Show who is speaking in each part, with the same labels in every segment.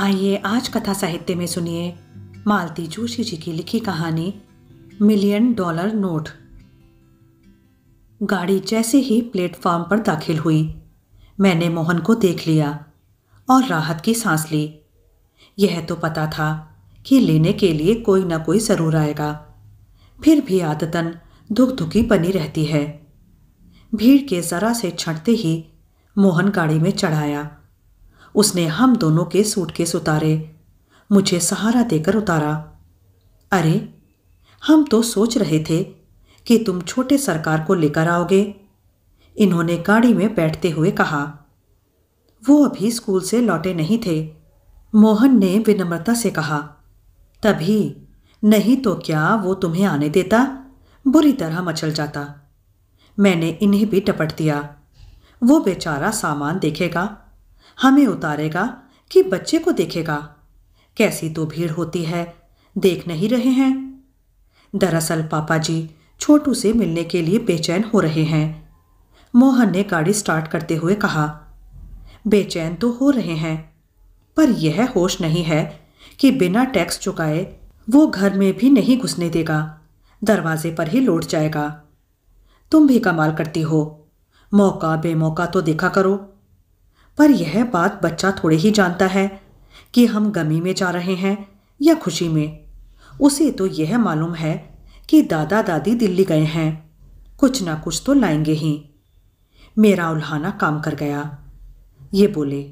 Speaker 1: आइए आज कथा साहित्य में सुनिए मालती जोशी जी की लिखी कहानी मिलियन डॉलर नोट गाड़ी जैसे ही प्लेटफॉर्म पर दाखिल हुई मैंने मोहन को देख लिया और राहत की सांस ली यह तो पता था कि लेने के लिए कोई ना कोई ज़रूर आएगा फिर भी आदतन दुख दुखी बनी रहती है भीड़ के ज़रा से छंटते ही मोहन गाड़ी में चढ़ाया उसने हम दोनों के सूटकेस उतारे मुझे सहारा देकर उतारा अरे हम तो सोच रहे थे कि तुम छोटे सरकार को लेकर आओगे इन्होंने गाड़ी में बैठते हुए कहा वो अभी स्कूल से लौटे नहीं थे मोहन ने विनम्रता से कहा तभी नहीं तो क्या वो तुम्हें आने देता बुरी तरह मचल जाता मैंने इन्हें भी टपट दिया वो बेचारा सामान देखेगा हमें उतारेगा कि बच्चे को देखेगा कैसी तो भीड़ होती है देख नहीं रहे हैं दरअसल पापा जी छोटू से मिलने के लिए बेचैन हो रहे हैं मोहन ने गाड़ी स्टार्ट करते हुए कहा बेचैन तो हो रहे हैं पर यह होश नहीं है कि बिना टैक्स चुकाए वो घर में भी नहीं घुसने देगा दरवाजे पर ही लौट जाएगा तुम भी कमाल करती हो मौका बेमौका तो देखा करो पर यह बात बच्चा थोड़े ही जानता है कि हम गमी में जा रहे हैं या खुशी में उसे तो यह मालूम है कि दादा दादी दिल्ली गए हैं कुछ ना कुछ तो लाएंगे ही मेरा उल्हाना काम कर गया ये बोले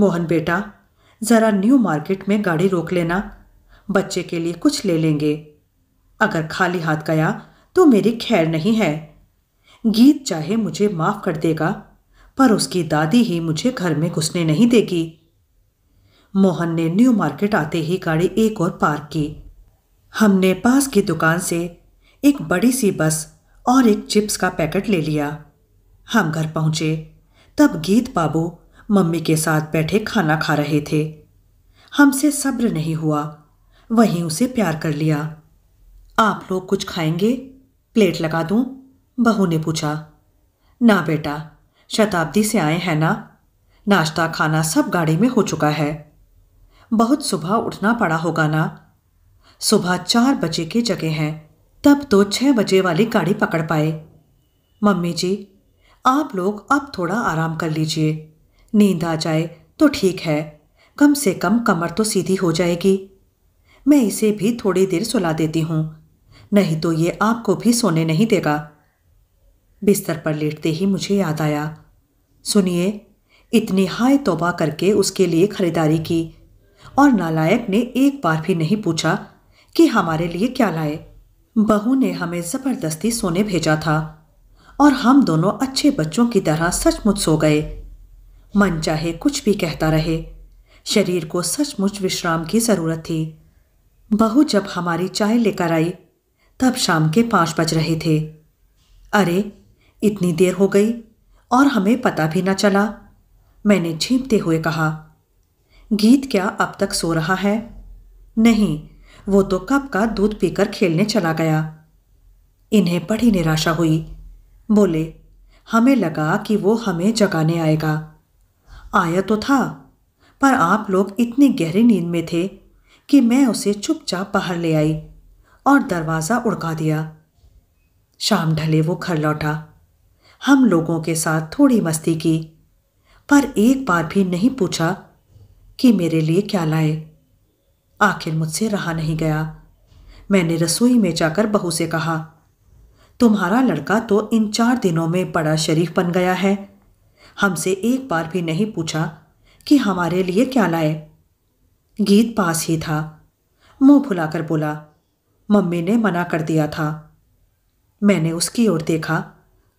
Speaker 1: मोहन बेटा ज़रा न्यू मार्केट में गाड़ी रोक लेना बच्चे के लिए कुछ ले लेंगे अगर खाली हाथ गया तो मेरी खैर नहीं है गीत चाहे मुझे माफ़ कर देगा पर उसकी दादी ही मुझे घर में घुसने नहीं देगी मोहन ने न्यू मार्केट आते ही गाड़ी एक और पार्क की हमने पास की दुकान से एक बड़ी सी बस और एक चिप्स का पैकेट ले लिया हम घर पहुंचे तब गीत बाबू मम्मी के साथ बैठे खाना खा रहे थे हमसे सब्र नहीं हुआ वहीं उसे प्यार कर लिया आप लोग कुछ खाएंगे प्लेट लगा दूं? बहू ने पूछा ना बेटा शताब्दी से आए हैं ना नाश्ता खाना सब गाड़ी में हो चुका है बहुत सुबह उठना पड़ा होगा ना सुबह चार बजे की जगह हैं तब तो छः बजे वाली गाड़ी पकड़ पाए मम्मी जी आप लोग अब थोड़ा आराम कर लीजिए नींद आ जाए तो ठीक है कम से कम कमर तो सीधी हो जाएगी मैं इसे भी थोड़ी देर सुला देती हूँ नहीं तो ये आपको भी सोने नहीं देगा बिस्तर पर लेटते ही मुझे याद आया सुनिए इतनी हाय तोबा करके उसके लिए खरीदारी की और नालायक ने एक बार भी नहीं पूछा कि हमारे लिए क्या लाए बहू ने हमें ज़बरदस्ती सोने भेजा था और हम दोनों अच्छे बच्चों की तरह सचमुच सो गए मन चाहे कुछ भी कहता रहे शरीर को सचमुच विश्राम की ज़रूरत थी बहू जब हमारी चाय लेकर आई तब शाम के पाँच बज रहे थे अरे इतनी देर हो गई और हमें पता भी ना चला मैंने झीमते हुए कहा गीत क्या अब तक सो रहा है नहीं वो तो कब का दूध पीकर खेलने चला गया इन्हें बड़ी निराशा हुई बोले हमें लगा कि वो हमें जगाने आएगा आया तो था पर आप लोग इतनी गहरी नींद में थे कि मैं उसे चुपचाप बाहर ले आई और दरवाज़ा उड़का दिया शाम ढले वो घर लौटा हम लोगों के साथ थोड़ी मस्ती की पर एक बार भी नहीं पूछा कि मेरे लिए क्या लाए आखिर मुझसे रहा नहीं गया मैंने रसोई में जाकर बहू से कहा तुम्हारा लड़का तो इन चार दिनों में बड़ा शरीफ बन गया है हमसे एक बार भी नहीं पूछा कि हमारे लिए क्या लाए गीत पास ही था मुंह फुलाकर बोला मम्मी ने मना कर दिया था मैंने उसकी ओर देखा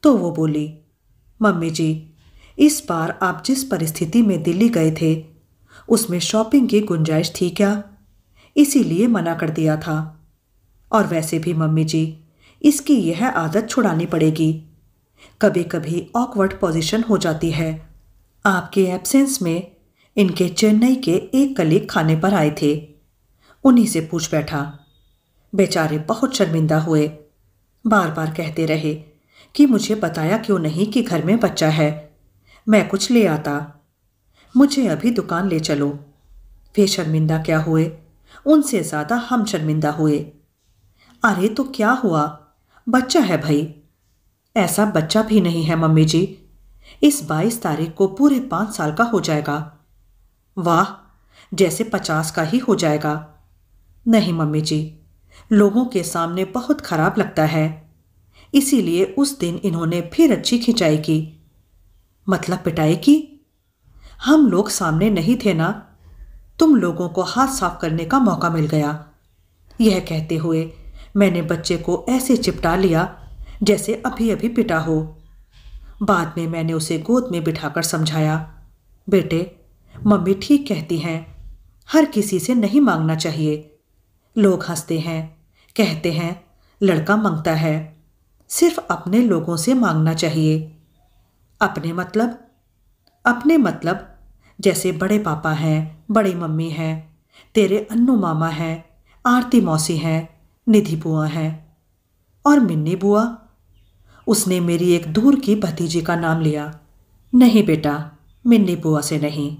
Speaker 1: तो वो बोली मम्मी जी इस बार आप जिस परिस्थिति में दिल्ली गए थे उसमें शॉपिंग की गुंजाइश थी क्या इसीलिए मना कर दिया था और वैसे भी मम्मी जी इसकी यह आदत छुड़ानी पड़ेगी कभी कभी ऑकवर्ड पोजीशन हो जाती है आपके एब्सेंस में इनके चेन्नई के एक कलीग खाने पर आए थे उन्हीं से पूछ बैठा बेचारे बहुत शर्मिंदा हुए बार बार कहते रहे कि मुझे बताया क्यों नहीं कि घर में बच्चा है मैं कुछ ले आता मुझे अभी दुकान ले चलो वे शर्मिंदा क्या हुए उनसे ज़्यादा हम शर्मिंदा हुए अरे तो क्या हुआ बच्चा है भाई ऐसा बच्चा भी नहीं है मम्मी जी इस बाईस तारीख को पूरे पांच साल का हो जाएगा वाह जैसे पचास का ही हो जाएगा नहीं मम्मी जी लोगों के सामने बहुत खराब लगता है इसीलिए उस दिन इन्होंने फिर अच्छी खिंचाई की मतलब पिटाई की हम लोग सामने नहीं थे ना तुम लोगों को हाथ साफ करने का मौका मिल गया यह कहते हुए मैंने बच्चे को ऐसे चिपटा लिया जैसे अभी अभी पिटा हो बाद में मैंने उसे गोद में बिठाकर समझाया बेटे मम्मी ठीक कहती हैं हर किसी से नहीं मांगना चाहिए लोग हंसते हैं कहते हैं लड़का मांगता है सिर्फ अपने लोगों से मांगना चाहिए अपने मतलब अपने मतलब जैसे बड़े पापा हैं बड़ी मम्मी हैं तेरे अन्नू मामा हैं आरती मौसी हैं निधि बुआ हैं और मिन्नी बुआ उसने मेरी एक दूर की भतीजी का नाम लिया नहीं बेटा मिन्नी बुआ से नहीं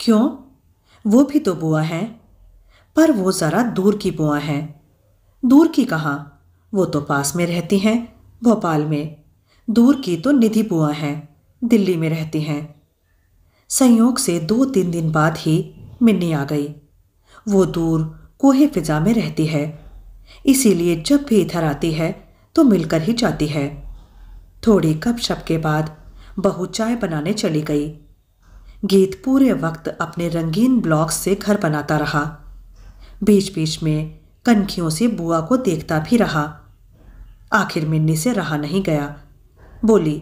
Speaker 1: क्यों वो भी तो बुआ है पर वो ज़रा दूर की बुआ हैं दूर की कहाँ वो तो पास में रहती हैं भोपाल में दूर की तो निधि बुआ हैं दिल्ली में रहती हैं संयोग से दो तीन दिन बाद ही मिन्नी आ गई वो दूर कोहे फिजा में रहती है इसीलिए जब भी इधर आती है तो मिलकर ही जाती है थोड़ी कप शप के बाद बहू चाय बनाने चली गई गीत पूरे वक्त अपने रंगीन ब्लॉक्स से घर बनाता रहा बीच बीच में कनखियों से बुआ को देखता भी रहा आखिर मिन्नी से रहा नहीं गया बोली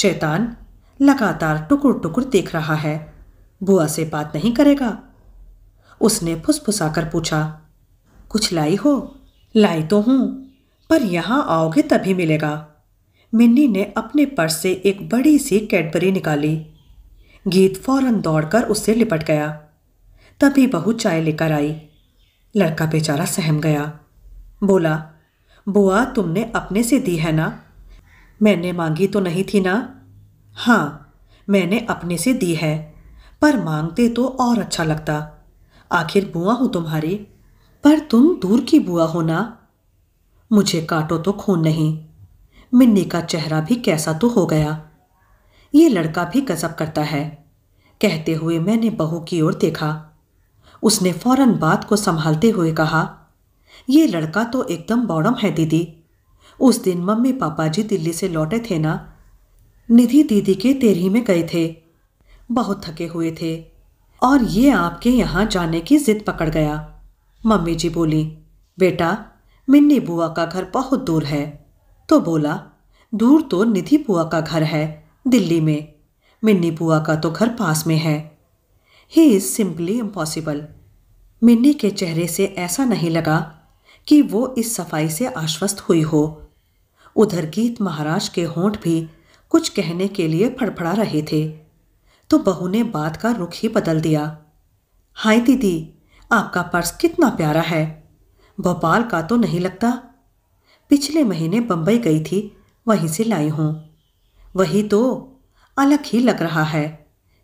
Speaker 1: शैतान लगातार टुकुर टुकुर देख रहा है बुआ से बात नहीं करेगा उसने फुसफुसाकर पूछा कुछ लाई हो लाई तो हूं पर यहां आओगे तभी मिलेगा मिन्नी ने अपने पर्स से एक बड़ी सी कैडबरी निकाली गीत फौरन दौड़कर उससे लिपट गया तभी बहू चाय लेकर आई लड़का बेचारा सहम गया बोला बुआ तुमने अपने से दी है ना मैंने मांगी तो नहीं थी ना हाँ मैंने अपने से दी है पर मांगते तो और अच्छा लगता आखिर बुआ हूँ तुम्हारी पर तुम दूर की बुआ हो ना मुझे काटो तो खून नहीं मिन्नी का चेहरा भी कैसा तो हो गया ये लड़का भी गजब करता है कहते हुए मैंने बहू की ओर देखा उसने फौरन बात को संभालते हुए कहा ये लड़का तो एकदम बॉडम है दीदी उस दिन मम्मी पापा जी दिल्ली से लौटे थे ना निधि दीदी के तेरी में गए थे बहुत थके हुए थे और ये आपके यहाँ जाने की जिद पकड़ गया मम्मी जी बोली बेटा मिन्नी बुआ का घर बहुत दूर है तो बोला दूर तो निधि बुआ का घर है दिल्ली में मिन्नी बुआ का तो घर पास में है ही इज़ सिंपली इम्पॉसिबल मिन्नी के चेहरे से ऐसा नहीं लगा कि वो इस सफाई से आश्वस्त हुई हो उधर गीत महाराज के होंठ भी कुछ कहने के लिए फड़फड़ा रहे थे तो बहू ने बात का रुख ही बदल दिया हाय दीदी आपका पर्स कितना प्यारा है भोपाल का तो नहीं लगता पिछले महीने बंबई गई थी वहीं से लाई हूँ वही तो अलग ही लग रहा है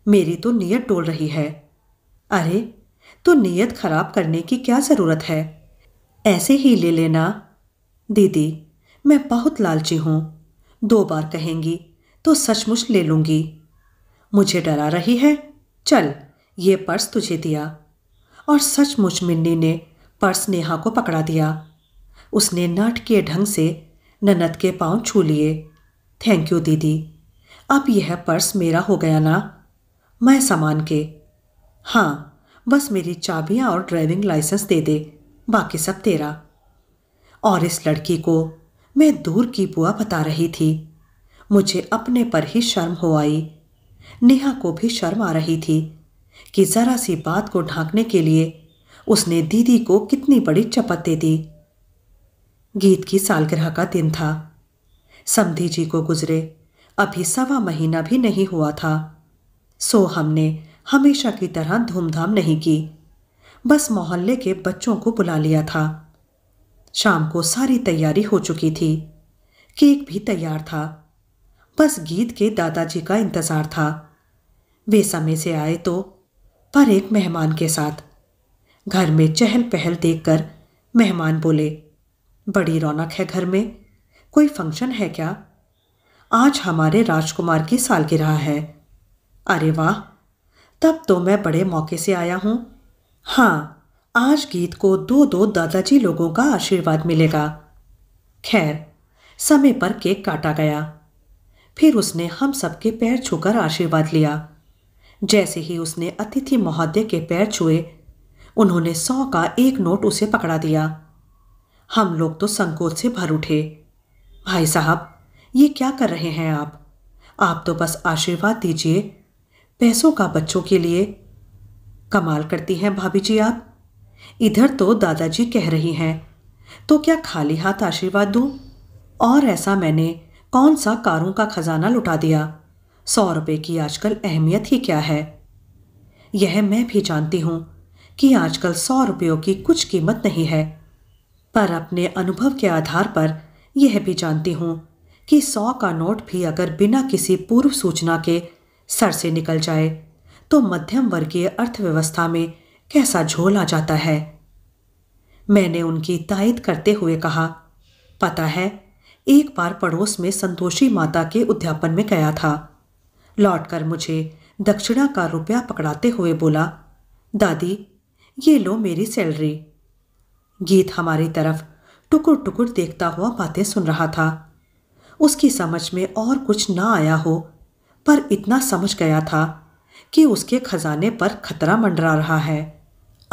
Speaker 1: मेरी तो नीयत टोल रही है अरे तो नीयत खराब करने की क्या ज़रूरत है ऐसे ही ले लेना दीदी मैं बहुत लालची हूँ दो बार कहेंगी तो सचमुच ले लूंगी मुझे डरा रही है चल ये पर्स तुझे दिया और सचमुच मिन्नी ने पर्स नेहा को पकड़ा दिया उसने नाटकीय ढंग से ननद के पांव छू लिए थैंक यू दीदी अब यह पर्स मेरा हो गया ना मैं सामान के हाँ बस मेरी चाबियाँ और ड्राइविंग लाइसेंस दे दे बाकी सब तेरा और इस लड़की को मैं दूर की बुआ बता रही थी मुझे अपने पर ही शर्म हो आई नेहा को भी शर्म आ रही थी कि ज़रा सी बात को ढांकने के लिए उसने दीदी को कितनी बड़ी चपत दे दी गीत की सालगिरह का दिन था समधी जी को गुजरे अभी सवा महीना भी नहीं हुआ था सो हमने हमेशा की तरह धूमधाम नहीं की बस मोहल्ले के बच्चों को बुला लिया था शाम को सारी तैयारी हो चुकी थी केक भी तैयार था बस गीत के दादाजी का इंतज़ार था वे समय से आए तो पर एक मेहमान के साथ घर में चहल पहल देखकर मेहमान बोले बड़ी रौनक है घर में कोई फंक्शन है क्या आज हमारे राजकुमार की सालगिरह है अरे वाह तब तो मैं बड़े मौके से आया हूँ हाँ आज गीत को दो दो दादाजी लोगों का आशीर्वाद मिलेगा खैर समय पर केक काटा गया फिर उसने हम सबके पैर छूकर आशीर्वाद लिया जैसे ही उसने अतिथि महोदय के पैर छुए उन्होंने सौ का एक नोट उसे पकड़ा दिया हम लोग तो संकोच से भर उठे भाई साहब ये क्या कर रहे हैं आप आप तो बस आशीर्वाद दीजिए पैसों का बच्चों के लिए कमाल करती हैं भाभी जी आप इधर तो दादाजी कह रही हैं तो क्या खाली हाथ आशीर्वाद दूँ और ऐसा मैंने कौन सा कारों का खजाना लुटा दिया सौ रुपये की आजकल अहमियत ही क्या है यह मैं भी जानती हूँ कि आजकल सौ रुपयों की कुछ कीमत नहीं है पर अपने अनुभव के आधार पर यह भी जानती हूँ कि सौ का नोट भी अगर बिना किसी पूर्व सूचना के सर से निकल जाए तो मध्यम वर्गीय अर्थव्यवस्था में कैसा झोल आ जाता है मैंने उनकी तायद करते हुए कहा पता है एक बार पड़ोस में संतोषी माता के उद्यापन में गया था लौटकर मुझे दक्षिणा का रुपया पकड़ाते हुए बोला दादी ये लो मेरी सैलरी गीत हमारी तरफ टुकुर टुकुर देखता हुआ बातें सुन रहा था उसकी समझ में और कुछ ना आया हो पर इतना समझ गया था कि उसके खजाने पर खतरा मंडरा रहा है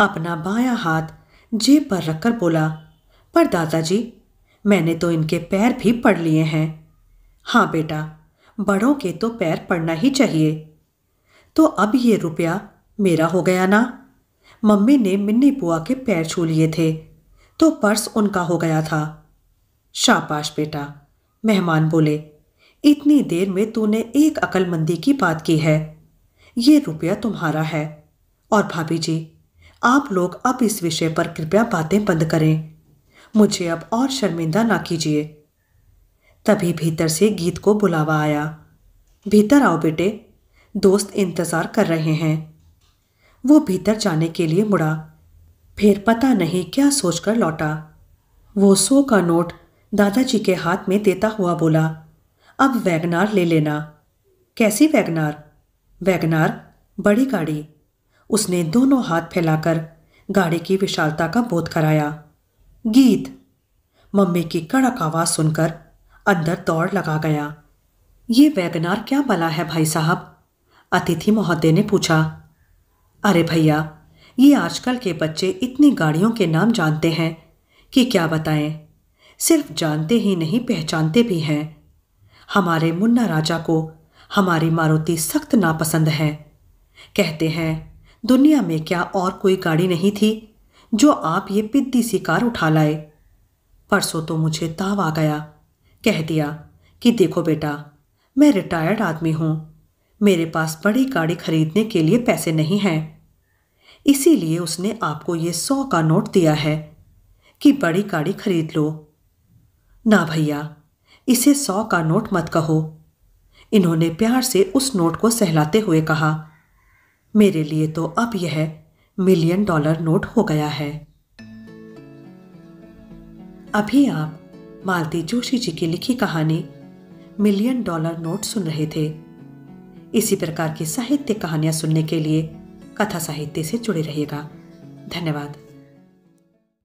Speaker 1: अपना बायां हाथ जेब पर रखकर बोला पर दादाजी मैंने तो इनके पैर भी पढ़ लिए हैं हाँ बेटा बड़ों के तो पैर पड़ना ही चाहिए तो अब ये रुपया मेरा हो गया ना मम्मी ने मिन्नी बुआ के पैर छू लिए थे तो पर्स उनका हो गया था शाबाश बेटा मेहमान बोले इतनी देर में तूने एक अकलमंदी की बात की है ये रुपया तुम्हारा है और भाभी जी आप लोग अब इस विषय पर कृपया बातें बंद करें मुझे अब और शर्मिंदा ना कीजिए तभी भीतर से गीत को बुलावा आया भीतर आओ बेटे दोस्त इंतज़ार कर रहे हैं वो भीतर जाने के लिए मुड़ा फिर पता नहीं क्या सोचकर लौटा वो सो का नोट दादाजी के हाथ में देता हुआ बोला अब वैगनार ले लेना कैसी वैगनार वैगनार बड़ी गाड़ी उसने दोनों हाथ फैलाकर गाड़ी की विशालता का बोध कराया गीत मम्मी की कड़क आवाज़ सुनकर अंदर दौड़ लगा गया ये वैगनार क्या बला है भाई साहब अतिथि महोदय ने पूछा अरे भैया ये आजकल के बच्चे इतनी गाड़ियों के नाम जानते हैं कि क्या बताएं सिर्फ जानते ही नहीं पहचानते भी हैं हमारे मुन्ना राजा को हमारी मारुति सख्त नापसंद है कहते हैं दुनिया में क्या और कोई गाड़ी नहीं थी जो आप ये पिद्दी सी कार उठा लाए परसों तो मुझे ताव आ गया कह दिया कि देखो बेटा मैं रिटायर्ड आदमी हूं मेरे पास बड़ी गाड़ी खरीदने के लिए पैसे नहीं हैं इसीलिए उसने आपको ये सौ का नोट दिया है कि बड़ी गाड़ी खरीद लो ना भैया इसे सौ का नोट मत कहो इन्होंने प्यार से उस नोट को सहलाते हुए कहा मेरे लिए तो अब यह मिलियन डॉलर नोट हो गया है अभी आप मालती जोशी जी की लिखी कहानी मिलियन डॉलर नोट सुन रहे थे इसी प्रकार की साहित्य कहानियां सुनने के लिए कथा साहित्य से जुड़े रहेगा धन्यवाद